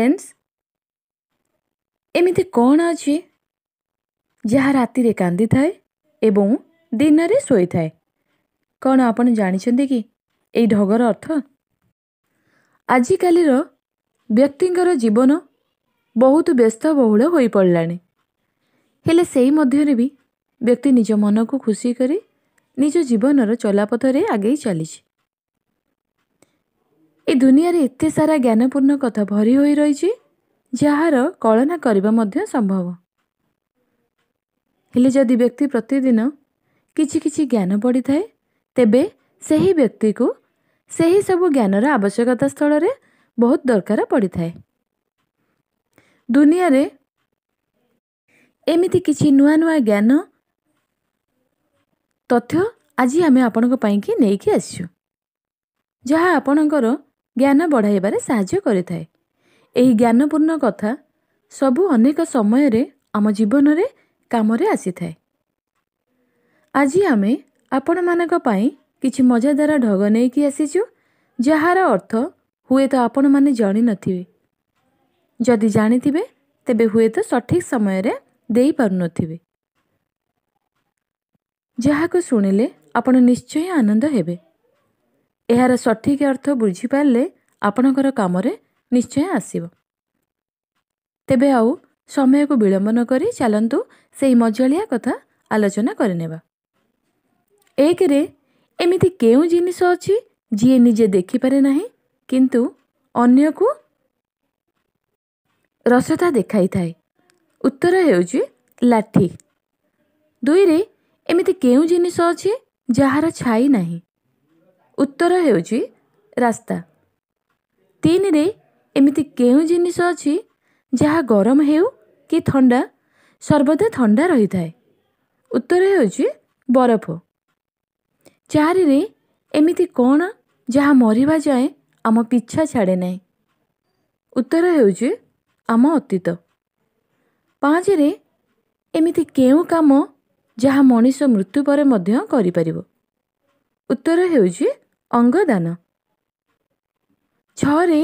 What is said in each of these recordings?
friends ଏମିତି କ'ଣ ଅଛି ଯାହା ରାତିରେ କାନ୍ଦିଥାଏ ଏବଂ ଦିନରେ ଶୋଇଥାଏ କ'ଣ ଆପଣ ଜାଣିଛନ୍ତି କି ଏଇ ଢଗର ଅର୍ଥ ଆଜିକାଲିର ବ୍ୟକ୍ତିଙ୍କର ଜୀବନ ବହୁତ ବ୍ୟସ୍ତବହୁଳ ହୋଇପଡ଼ିଲାଣି ହେଲେ ସେଇ ମଧ୍ୟରେ ବି ବ୍ୟକ୍ତି ନିଜ ମନକୁ ଖୁସି କରି ନିଜ ଜୀବନର ଚଲାପଥରେ ଆଗେଇ ଚାଲିଛି ଏ ଦୁନିଆରେ ଏତେ ସାରା ଜ୍ଞାନପୂର୍ଣ୍ଣ କଥା ଭରି ହୋଇ ରହିଛି ଯାହାର କଳନା କରିବା ମଧ୍ୟ ସମ୍ଭବ ହେଲେ ଯଦି ବ୍ୟକ୍ତି ପ୍ରତିଦିନ କିଛି କିଛି ଜ୍ଞାନ ପଢ଼ିଥାଏ ତେବେ ସେହି ବ୍ୟକ୍ତିକୁ ସେହି ସବୁ ଜ୍ଞାନର ଆବଶ୍ୟକତା ସ୍ଥଳରେ ବହୁତ ଦରକାର ପଡ଼ିଥାଏ ଦୁନିଆରେ ଏମିତି କିଛି ନୂଆ ନୂଆ ଜ୍ଞାନ ତଥ୍ୟ ଆଜି ଆମେ ଆପଣଙ୍କ ପାଇଁକି ନେଇକି ଆସିଛୁ ଯାହା ଆପଣଙ୍କର ଜ୍ଞାନ ବଢ଼ାଇବାରେ ସାହାଯ୍ୟ କରିଥାଏ ଏହି ଜ୍ଞାନପୂର୍ଣ୍ଣ କଥା ସବୁ ଅନେକ ସମୟରେ ଆମ ଜୀବନରେ କାମରେ ଆସିଥାଏ ଆଜି ଆମେ ଆପଣମାନଙ୍କ ପାଇଁ କିଛି ମଜାଦାର ଢଗ ନେଇକି ଆସିଛୁ ଯାହାର ଅର୍ଥ ହୁଏତ ଆପଣମାନେ ଜାଣିନଥିବେ ଯଦି ଜାଣିଥିବେ ତେବେ ହୁଏତ ସଠିକ୍ ସମୟରେ ଦେଇପାରୁନଥିବେ ଯାହାକୁ ଶୁଣିଲେ ଆପଣ ନିଶ୍ଚୟ ଆନନ୍ଦ ହେବେ ଏହାର ସଠିକ୍ ଅର୍ଥ ବୁଝିପାରିଲେ ଆପଣଙ୍କର କାମରେ ନିଶ୍ଚୟ ଆସିବ ତେବେ ଆଉ ସମୟକୁ ବିଳମ୍ବ ନ କରି ଚାଲନ୍ତୁ ସେହି ମଜାଳିଆ କଥା ଆଲୋଚନା କରିନେବା ଏକରେ ଏମିତି କେଉଁ ଜିନିଷ ଅଛି ଯିଏ ନିଜେ ଦେଖିପାରେ ନାହିଁ କିନ୍ତୁ ଅନ୍ୟକୁ ରସତା ଦେଖାଇଥାଏ ଉତ୍ତର ହେଉଛି ଲାଠି ଦୁଇରେ ଏମିତି କେଉଁ ଜିନିଷ ଅଛି ଯାହାର ଛାଇ ନାହିଁ ଉତ୍ତର ହେଉଛି ରାସ୍ତା ତିନିରେ ଏମିତି କେଉଁ ଜିନିଷ ଅଛି ଯାହା ଗରମ ହେଉ କି ଥଣ୍ଡା ସର୍ବଦା ଥଣ୍ଡା ରହିଥାଏ ଉତ୍ତର ହେଉଛି ବରଫ ଚାରିରେ ଏମିତି କ'ଣ ଯାହା ମରିବା ଯାଏଁ ଆମ ପିଛା ଛାଡ଼େ ନାହିଁ ଉତ୍ତର ହେଉଛି ଆମ ଅତୀତ ପାଞ୍ଚରେ ଏମିତି କେଉଁ କାମ ଯାହା ମଣିଷ ମୃତ୍ୟୁ ପରେ ମଧ୍ୟ କରିପାରିବ ଉତ୍ତର ହେଉଛି ଅଙ୍ଗଦାନ ଛଅରେ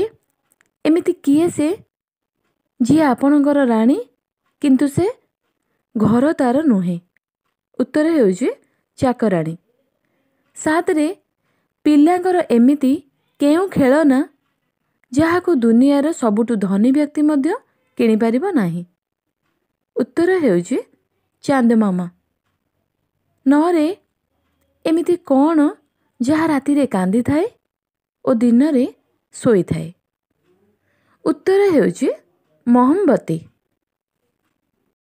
ଏମିତି କିଏ ସେ ଯିଏ ଆପଣଙ୍କର ରାଣୀ କିନ୍ତୁ ସେ ଘର ତାର ନୁହେଁ ଉତ୍ତର ହେଉଛି ଚାକରାଣୀ ସାତରେ ପିଲାଙ୍କର ଏମିତି କେଉଁ ଖେଳ ନା ଯାହାକୁ ଦୁନିଆର ସବୁଠୁ ଧନୀ ବ୍ୟକ୍ତି ମଧ୍ୟ କିଣିପାରିବ ନାହିଁ ଉତ୍ତର ହେଉଛି ଚାନ୍ଦମାମା ନରେ ଏମିତି କ'ଣ ଯାହା ରାତିରେ କାନ୍ଦିଥାଏ ଓ ଦିନରେ ଶୋଇଥାଏ ଉତ୍ତର ହେଉଛି ମହମବତୀ